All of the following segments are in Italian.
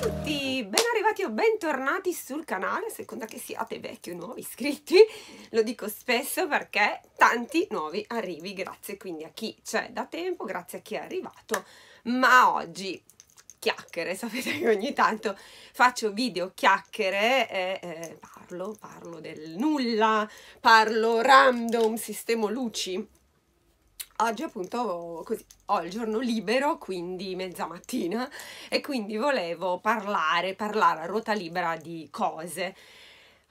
tutti, ben arrivati o bentornati sul canale, seconda che siate vecchi o nuovi iscritti, lo dico spesso perché tanti nuovi arrivi, grazie quindi a chi c'è da tempo, grazie a chi è arrivato, ma oggi chiacchiere, sapete che ogni tanto faccio video chiacchiere e eh, parlo, parlo del nulla, parlo random, sistemo luci, oggi appunto così, ho il giorno libero, quindi mezza mattina, e quindi volevo parlare, parlare a ruota libera di cose.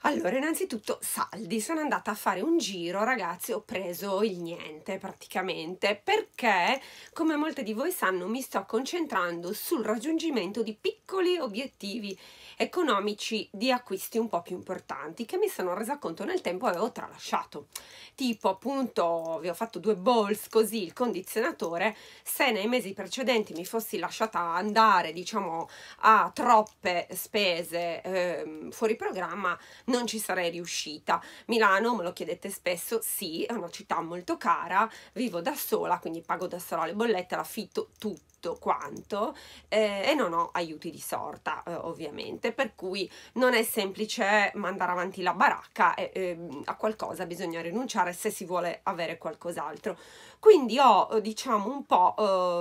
Allora, innanzitutto saldi, sono andata a fare un giro, ragazzi, ho preso il niente praticamente, perché come molte di voi sanno mi sto concentrando sul raggiungimento di piccoli obiettivi economici di acquisti un po' più importanti che mi sono resa conto nel tempo avevo tralasciato. Tipo appunto vi ho fatto due balls così il condizionatore, se nei mesi precedenti mi fossi lasciata andare diciamo a troppe spese eh, fuori programma non ci sarei riuscita. Milano, me lo chiedete spesso, sì, è una città molto cara, vivo da sola, quindi pago da sola le bollette, l'affitto, tutto quanto eh, e non ho aiuti di sorta eh, ovviamente per cui non è semplice mandare avanti la baracca e eh, a qualcosa bisogna rinunciare se si vuole avere qualcos'altro quindi ho diciamo un po'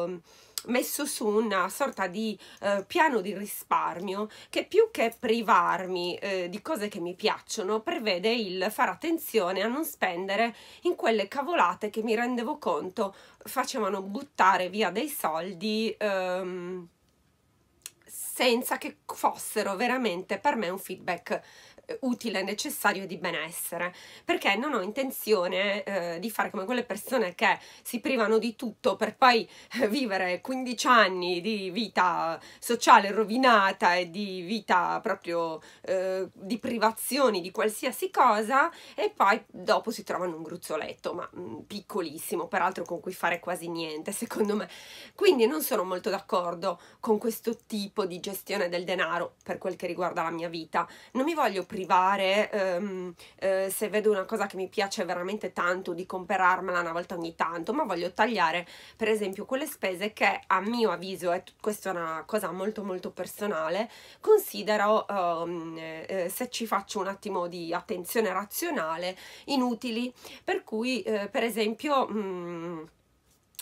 ehm, messo su una sorta di eh, piano di risparmio che più che privarmi eh, di cose che mi piacciono prevede il fare attenzione a non spendere in quelle cavolate che mi rendevo conto facevano buttare via dei soldi ehm, senza che fossero veramente per me un feedback eh, utile necessario e di benessere, perché non ho intenzione eh, di fare come quelle persone che si privano di tutto per poi eh, vivere 15 anni di vita sociale rovinata e di vita proprio eh, di privazioni di qualsiasi cosa e poi dopo si trovano un gruzzoletto, ma mh, mm, piccolissimo, peraltro con cui fare quasi niente, secondo me. Quindi non sono molto d'accordo con questo tipo di gestione del denaro per quel che riguarda la mia vita. Non mi voglio privare ehm, eh, se vedo una cosa che mi piace veramente tanto di comprarmela una volta ogni tanto, ma voglio tagliare per esempio quelle spese che a mio avviso, e questa è una cosa molto molto personale, considero ehm, eh, se ci faccio un attimo di attenzione razionale inutili, per cui eh, per esempio... Mh, mm,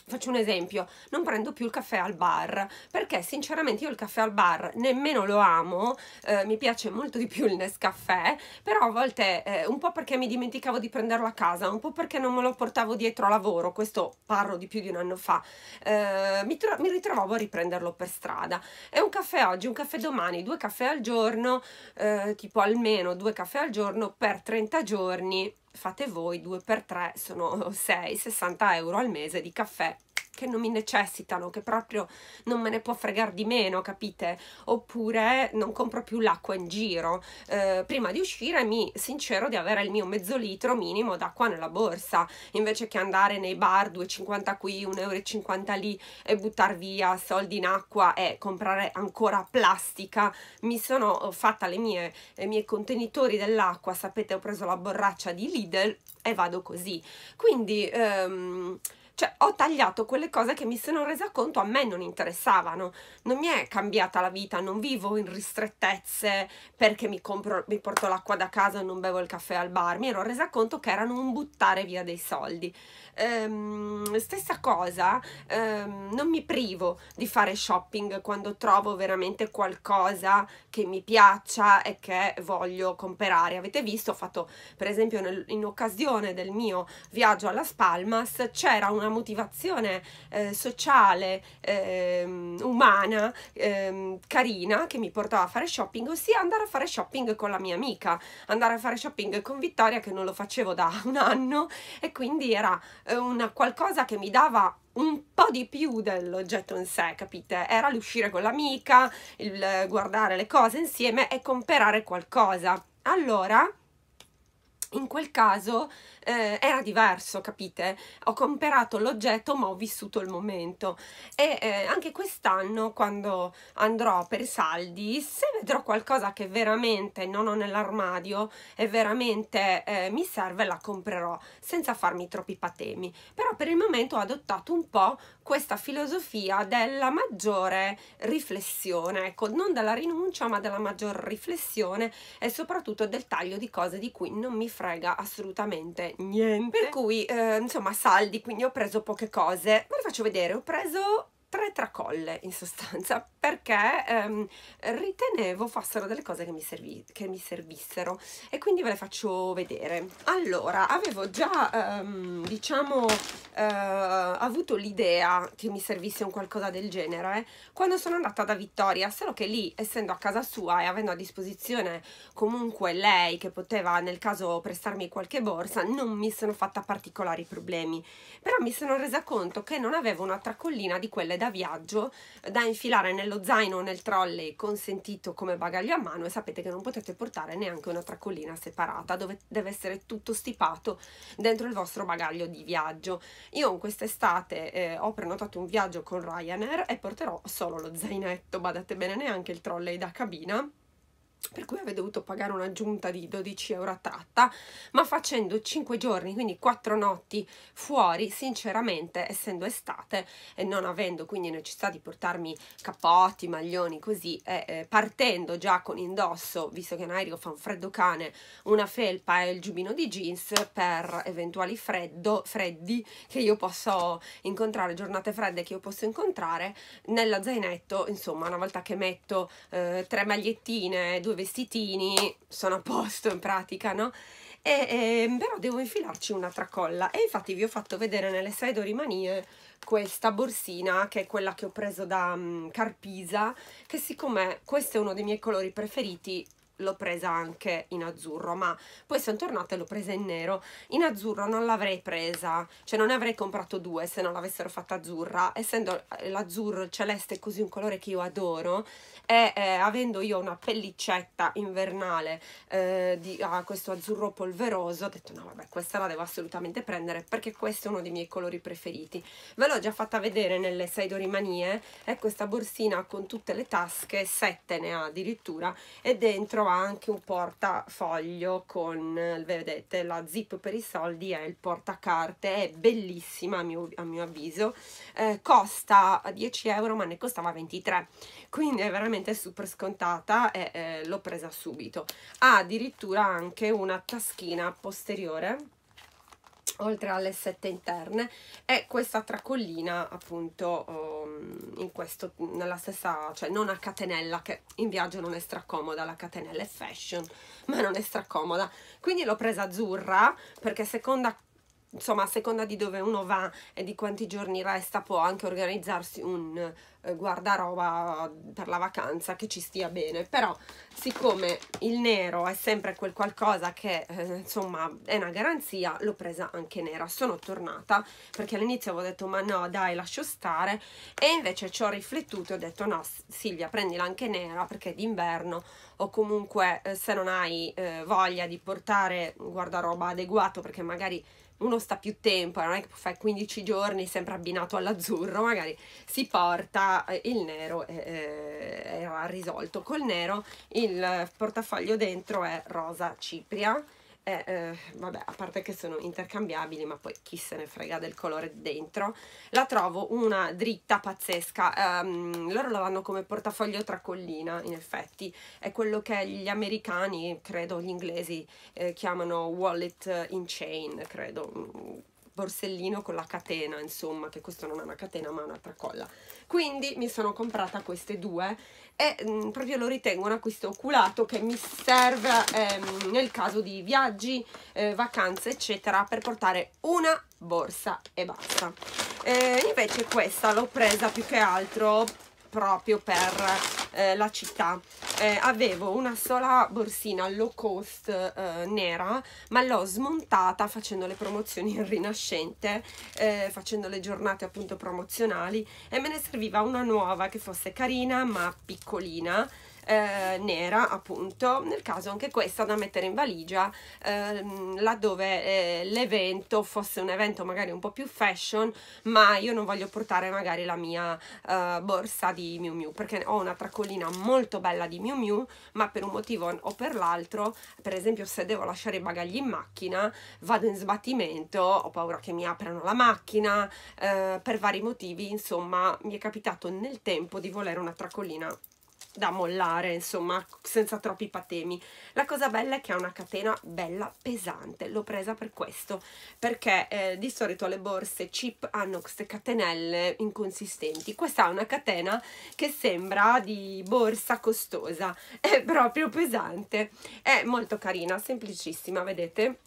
faccio un esempio, non prendo più il caffè al bar perché sinceramente io il caffè al bar nemmeno lo amo, eh, mi piace molto di più il Nescafè, però a volte eh, un po' perché mi dimenticavo di prenderlo a casa, un po' perché non me lo portavo dietro a lavoro, questo parlo di più di un anno fa, eh, mi, mi, ritrovavo a riprenderlo per strada. È un caffè oggi, un caffè domani, due caffè al giorno, eh, tipo almeno due caffè al giorno per 30 giorni fate voi, 2 per 3 sono 6, 60 euro al mese di caffè che non mi necessitano, che proprio non me ne può fregare di meno, capite? Oppure non compro più l'acqua in giro. Eh, prima di uscire mi sincero di avere il mio mezzo litro minimo d'acqua nella borsa, invece che andare nei bar 2,50 qui, 1,50 euro lì e buttare via soldi in acqua e comprare ancora plastica. Mi sono oh, fatta le mie, i miei contenitori dell'acqua, sapete ho preso la borraccia di Lidl e vado così. Quindi... Ehm, cioè, ho tagliato quelle cose che mi sono resa conto a me non interessavano. Non mi è cambiata la vita, non vivo in ristrettezze perché mi, compro, mi porto l'acqua da casa e non bevo il caffè al bar. Mi ero resa conto che erano un buttare via dei soldi. Ehm, stessa cosa, ehm, non mi privo di fare shopping quando trovo veramente qualcosa che mi piaccia e che voglio comprare. Avete visto, ho fatto per esempio nel, in occasione del mio viaggio alla Spalmas, c'era una una motivazione eh, sociale, eh, umana, eh, carina che mi portava a fare shopping, ossia andare a fare shopping con la mia amica, andare a fare shopping con Vittoria che non lo facevo da un anno e quindi era eh, una qualcosa che mi dava un po' di più dell'oggetto in sé, capite? Era l'uscire con l'amica, il guardare le cose insieme e comprare qualcosa. Allora, in quel caso eh, era diverso, capite? Ho comprato l'oggetto ma ho vissuto il momento e eh, anche quest'anno quando andrò per saldi, se vedrò qualcosa che veramente non ho nell'armadio e veramente eh, mi serve la comprerò senza farmi troppi patemi, però per il momento ho adottato un po' questa filosofia della maggiore riflessione, ecco, non della rinuncia ma della maggior riflessione e soprattutto del taglio di cose di cui non mi frega assolutamente niente. Per cui, eh, insomma, saldi, quindi ho preso poche cose. Ma vi faccio vedere, ho preso tre tracolle in sostanza perché ehm, ritenevo fossero delle cose che mi, che mi, servissero e quindi ve le faccio vedere allora avevo già ehm, diciamo eh, avuto l'idea che mi servisse un qualcosa del genere quando sono andata da Vittoria solo che lì essendo a casa sua e avendo a disposizione comunque lei che poteva nel caso prestarmi qualche borsa non mi sono fatta particolari problemi però mi sono resa conto che non avevo una tracollina di quelle da viaggio da infilare nello zaino o nel trolley consentito come bagaglio a mano e sapete che non potete portare neanche una tracolina separata dove deve essere tutto stipato dentro il vostro bagaglio di viaggio. Io in quest'estate eh, ho prenotato un viaggio con Ryanair e porterò solo lo zainetto, badate bene neanche il trolley da cabina per cui aveva dovuto pagare un'aggiunta di 12 euro a tratta, ma facendo 5 giorni, quindi 4 notti fuori, sinceramente, essendo estate e non avendo quindi necessità di portarmi cappotti, maglioni, così, eh, eh, partendo già con indosso, visto che in aereo fa un freddo cane, una felpa e il giubino di jeans per eventuali freddo, freddi che io posso incontrare, giornate fredde che io posso incontrare, nella zainetto, insomma, una volta che metto eh, tre magliettine, due due vestitini, sono a posto in pratica, no? E, e, ehm, però devo infilarci una tracolla e infatti vi ho fatto vedere nelle Saidori Manie questa borsina che è quella che ho preso da um, Carpisa che siccome questo è uno dei miei colori preferiti l'ho presa anche in azzurro, ma poi sono tornata e l'ho presa in nero. In azzurro non l'avrei presa, cioè non ne avrei comprato due se non l'avessero fatta azzurra. Essendo eh, l'azzurro, il celeste è così un colore che io adoro e eh, avendo io una pellicetta invernale eh, di ah, questo azzurro polveroso, ho detto no vabbè questa la devo assolutamente prendere perché questo è uno dei miei colori preferiti. Ve l'ho già fatta vedere nelle Saidori Manie, è eh, questa borsina con tutte le tasche, sette ne ha addirittura, e dentro ha anche un portafoglio con, eh, vedete, la zip per i soldi e il portacarte, è bellissima a mio, a mio avviso, eh, costa 10 euro ma ne costava 23, quindi è veramente super scontata e eh, l'ho presa subito. Ha addirittura anche una taschina posteriore oltre alle sette interne e questa tracollina appunto um, in questo nella stessa cioè non a catenella che in viaggio non è stracomoda la catenella è fashion ma non è stracomoda quindi l'ho presa azzurra perché seconda insomma a seconda di dove uno va e di quanti giorni resta può anche organizzarsi un eh, guardaroba per la vacanza che ci stia bene, però siccome il nero è sempre quel qualcosa che eh, insomma è una garanzia, l'ho presa anche nera. Sono tornata perché all'inizio avevo detto ma no dai lascio stare e invece ci ho riflettuto e ho detto no Silvia prendila anche nera perché è d'inverno o comunque eh, se non hai eh, voglia di portare un guardaroba adeguato perché magari uno sta più tempo, non è che fai 15 giorni sempre abbinato all'azzurro, magari si porta eh, il nero eh, eh, era risolto col nero il portafoglio dentro è rosa cipria eh, eh, vabbè, a parte che sono intercambiabili, ma poi chi se ne frega del colore dentro, la trovo una dritta pazzesca. Um, loro la vanno come portafoglio tracollina, in effetti, è quello che gli americani, credo gli inglesi, eh, chiamano wallet eh, in chain, credo, mm, borsellino con la catena, insomma, che questo non è una catena ma è una tracolla. Quindi mi sono comprata queste due e mh, mm, proprio lo ritengo un acquisto oculato che mi serve ehm, nel caso di viaggi, eh, vacanze, eccetera, per portare una borsa e basta. Eh, invece questa l'ho presa più che altro proprio per eh, la città. Eh, avevo una sola borsina low cost eh, nera, ma l'ho smontata facendo le promozioni in Rinascente, eh, facendo le giornate appunto promozionali e me ne serviva una nuova che fosse carina ma piccolina eh, nera appunto nel caso anche questa da mettere in valigia eh, laddove eh, l'evento fosse un evento magari un po' più fashion ma io non voglio portare magari la mia eh, borsa di Miu Miu perché ho una tracolina molto bella di Miu Miu ma per un motivo o per l'altro per esempio se devo lasciare i bagagli in macchina vado in sbattimento ho paura che mi aprano la macchina eh, per vari motivi insomma mi è capitato nel tempo di volere una tracolina da mollare, insomma, senza troppi patemi. La cosa bella è che ha una catena bella pesante, l'ho presa per questo, perché eh, di solito le borse chip hanno queste catenelle inconsistenti. Questa ha una catena che sembra di borsa costosa, è proprio pesante, è molto carina, semplicissima, vedete?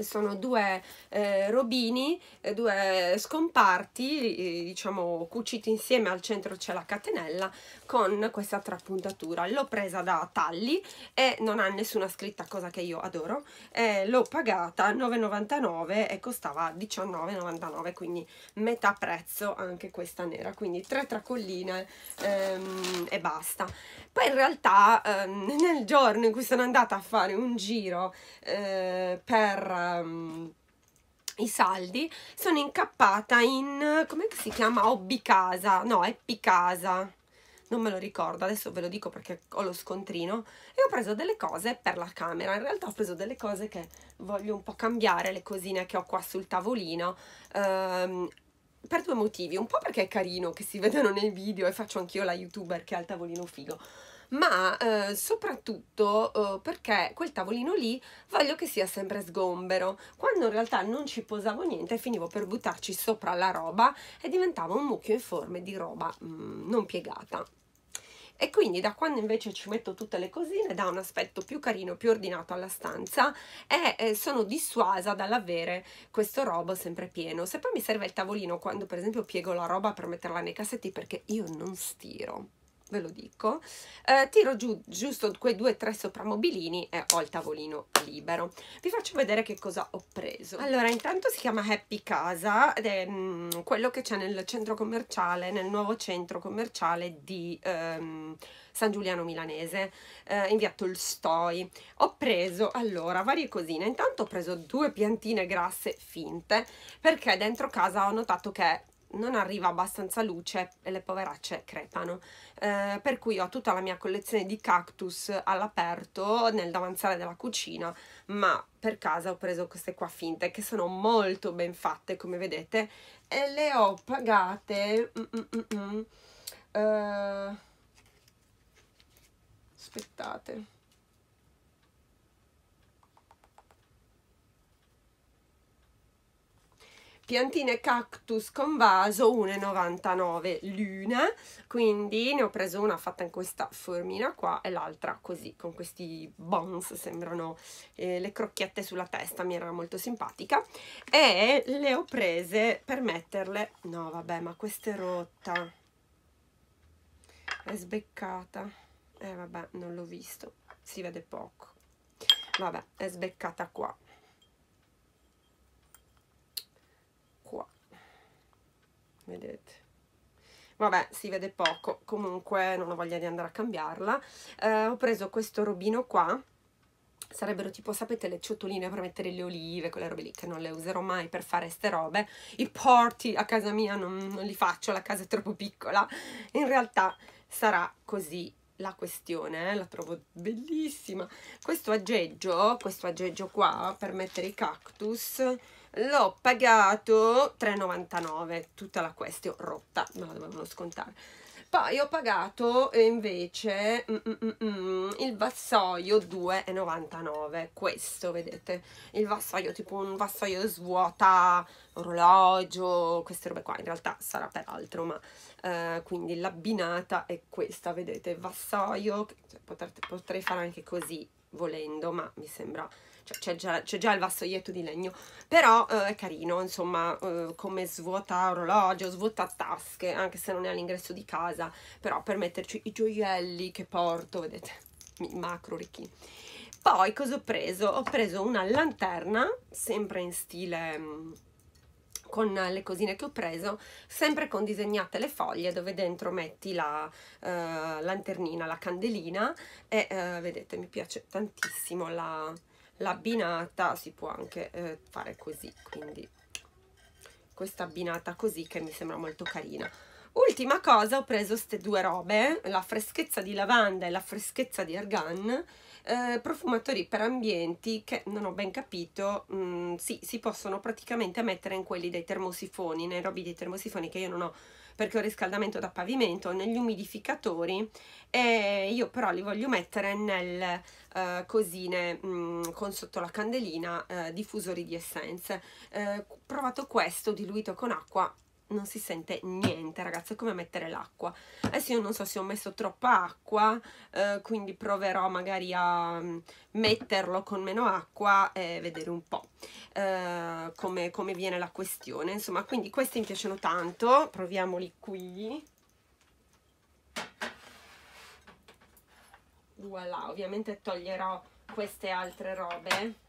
sono due eh, robini, eh, due scomparti, eh, diciamo cuciti insieme, al centro c'è la catenella con questa trapuntatura. L'ho presa da Talli e non ha nessuna scritta, cosa che io adoro. Eh, l'ho pagata 9,99 e costava 19,99, quindi metà prezzo anche questa nera, quindi tre tracolline ehm, e basta. Poi in realtà ehm, nel giorno in cui sono andata a fare un giro eh, per um, i saldi sono incappata in come si chiama hobby casa no happy casa non me lo ricordo, adesso ve lo dico perché ho lo scontrino e ho preso delle cose per la camera, in realtà ho preso delle cose che voglio un po' cambiare, le cosine che ho qua sul tavolino ehm, per due motivi, un po' perché è carino che si vedono nei video e faccio anch'io la youtuber che ha il tavolino figo ma eh, soprattutto eh, perché quel tavolino lì voglio che sia sempre sgombero, quando in realtà non ci posavo niente finivo per buttarci sopra la roba e diventava un mucchio in informe di roba mm, non piegata e quindi da quando invece ci metto tutte le cosine dà un aspetto più carino, più ordinato alla stanza e eh, sono dissuasa dall'avere questo robo sempre pieno. Se poi mi serve il tavolino quando per esempio piego la roba per metterla nei cassetti perché io non stiro ve lo dico, eh, tiro giù giusto quei due o tre sopramobilini e ho il tavolino libero. Vi faccio vedere che cosa ho preso. Allora, intanto si chiama Happy Casa ed è mh, mm, quello che c'è nel centro commerciale, nel nuovo centro commerciale di ehm, San Giuliano Milanese, eh, in via Tolstoi. Ho preso, allora, varie cosine. Intanto ho preso due piantine grasse finte perché dentro casa ho notato che non arriva abbastanza luce e le poveracce crepano. Eh, per cui ho tutta la mia collezione di cactus all'aperto nel davanzale della cucina, ma per casa ho preso queste qua finte che sono molto ben fatte come vedete e le ho pagate... Mm, mm, mm, mm. Eh, aspettate piantine cactus con vaso 1,99 l'una quindi ne ho preso una fatta in questa formina qua e l'altra così con questi buns sembrano eh, le crocchiette sulla testa mi era molto simpatica e le ho prese per metterle no vabbè ma questa è rotta è sbeccata eh vabbè non l'ho visto si vede poco vabbè è sbeccata qua vedete vabbè si vede poco comunque non ho voglia di andare a cambiarla eh, ho preso questo robino qua sarebbero tipo sapete le ciotoline per mettere le olive quelle robe lì che non le userò mai per fare ste robe i porti a casa mia non, non li faccio la casa è troppo piccola in realtà sarà così la questione, eh? la trovo bellissima. Questo aggeggio, questo aggeggio qua per mettere i cactus, l'ho pagato 3,99 tutta la questione rotta me la dovevano scontare poi ho pagato eh, invece mm, mm, mm, mm, il vassoio 2,99 questo vedete il vassoio tipo un vassoio svuota orologio queste robe qua in realtà sarà per altro ma eh, quindi l'abbinata è questa vedete vassoio cioè, potrei, potrei fare anche così volendo ma mi sembra c'è già, già, il vassoietto di legno, però eh, è carino, insomma, eh, come svuota orologio, svuota tasche, anche se non è all'ingresso di casa, però per metterci i gioielli che porto, vedete, macro ricchi. Poi cosa ho preso? Ho preso una lanterna, sempre in stile mm, con le cosine che ho preso, sempre con disegnate le foglie dove dentro metti la eh, lanternina, la candelina e eh, vedete mi piace tantissimo la, l'abbinata si può anche eh, fare così quindi questa abbinata così che mi sembra molto carina ultima cosa ho preso queste due robe la freschezza di lavanda e la freschezza di argan eh, profumatori per ambienti che non ho ben capito mh, mm, sì, si possono praticamente mettere in quelli dei termosifoni nei robi dei termosifoni che io non ho perché ho riscaldamento da pavimento, negli umidificatori e io però li voglio mettere nel eh, cosine mh, mm, con sotto la candelina eh, diffusori di essenze. Eh, provato questo diluito con acqua non si sente niente ragazzi è come mettere l'acqua adesso io non so se ho messo troppa acqua eh, quindi proverò magari a mm, metterlo con meno acqua e vedere un po' eh, come, come viene la questione insomma quindi questi mi piacciono tanto proviamoli qui voilà ovviamente toglierò queste altre robe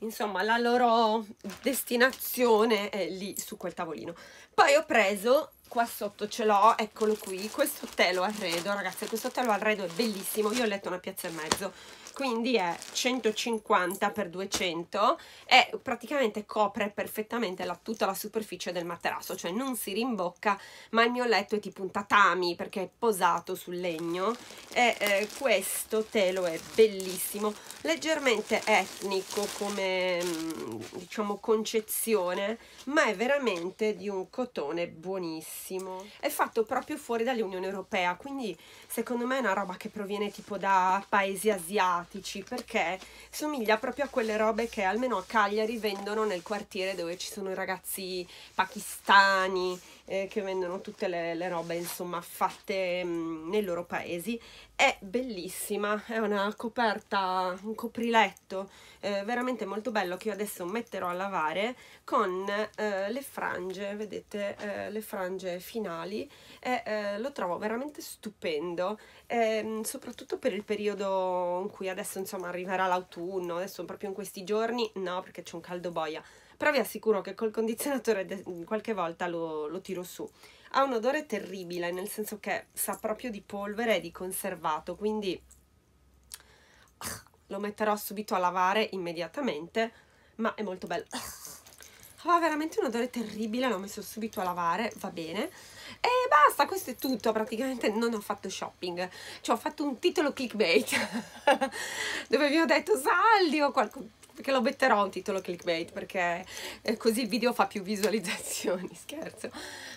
insomma la loro destinazione è lì su quel tavolino poi ho preso qua sotto ce l'ho eccolo qui questo telo arredo ragazzi questo telo arredo è bellissimo io ho letto una piazza e mezzo quindi è 150 x 200 e praticamente copre perfettamente la, tutta la superficie del materasso, cioè non si rimbocca, ma il mio letto è tipo un tatami perché è posato sul legno e eh, questo telo è bellissimo, leggermente etnico come mm, diciamo concezione, ma è veramente di un cotone buonissimo. È fatto proprio fuori dall'Unione Europea, quindi secondo me è una roba che proviene tipo da paesi asiatici asiatici perché somiglia proprio a quelle robe che almeno a Cagliari vendono nel quartiere dove ci sono i ragazzi pakistani eh, che vendono tutte le, le robe insomma fatte mh, mm, nei loro paesi è bellissima è una coperta un copriletto eh, veramente molto bello che io adesso metterò a lavare con eh, le frange vedete eh, le frange finali e eh, lo trovo veramente stupendo ehm, soprattutto per il periodo in cui adesso insomma arriverà l'autunno adesso proprio in questi giorni no perché c'è un caldo boia però vi assicuro che col condizionatore qualche volta lo, lo tiro su. Ha un odore terribile, nel senso che sa proprio di polvere e di conservato, quindi lo metterò subito a lavare immediatamente, ma è molto bello. Ha veramente un odore terribile, l'ho messo subito a lavare, va bene. E basta, questo è tutto, praticamente non ho fatto shopping, cioè ho fatto un titolo clickbait dove vi ho detto saldi o qualcosa perché lo metterò un titolo clickbait perché eh, così il video fa più visualizzazioni, scherzo.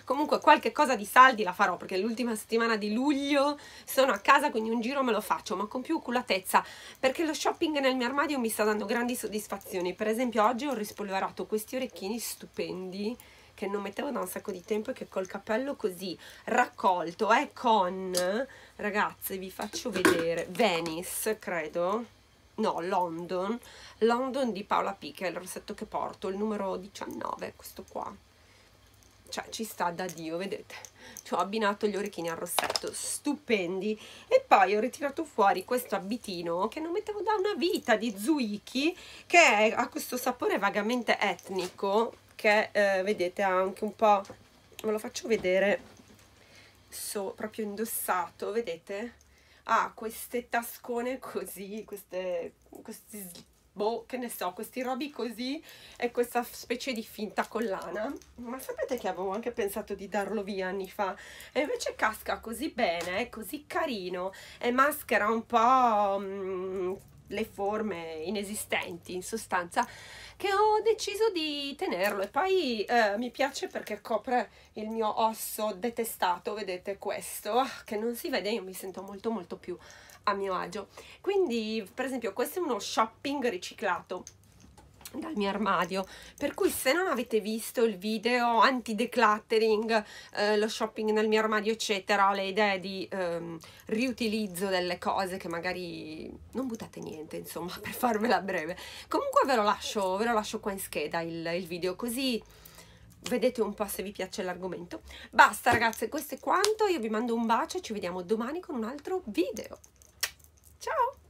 Comunque qualche cosa di saldi la farò perché l'ultima settimana di luglio sono a casa quindi un giro me lo faccio ma con più oculatezza perché lo shopping nel mio armadio mi sta dando grandi soddisfazioni. Per esempio oggi ho rispolverato questi orecchini stupendi che non mettevo da un sacco di tempo e che col cappello così raccolto è eh, con, ragazze vi faccio vedere, Venice credo, no, London, London di Paola P, che è il rossetto che porto, il numero 19, questo qua. Cioè, ci sta da Dio, vedete? Cioè, ho abbinato gli orecchini al rossetto, stupendi. E poi ho ritirato fuori questo abitino che non mettevo da una vita, di Zuiki, che è, ha questo sapore vagamente etnico, che eh, vedete ha anche un po'... ve lo faccio vedere, so, proprio indossato, vedete? ha ah, queste tascone così, queste, questi, boh, che ne so, questi robi così e questa specie di finta collana. Ma sapete che avevo anche pensato di darlo via anni fa? E invece casca così bene, è così carino e maschera un po'... Mh, mm, le forme inesistenti in sostanza che ho deciso di tenerlo e poi eh, mi piace perché copre il mio osso detestato, vedete questo, ah, che non si vede, io mi sento molto molto più a mio agio. Quindi per esempio questo è uno shopping riciclato dal mio armadio per cui se non avete visto il video anti decluttering eh, lo shopping nel mio armadio eccetera le idee di ehm, riutilizzo delle cose che magari non buttate niente insomma per farvela breve comunque ve lo lascio, ve lo lascio qua in scheda il, il video così vedete un po' se vi piace l'argomento basta ragazze questo è quanto io vi mando un bacio ci vediamo domani con un altro video ciao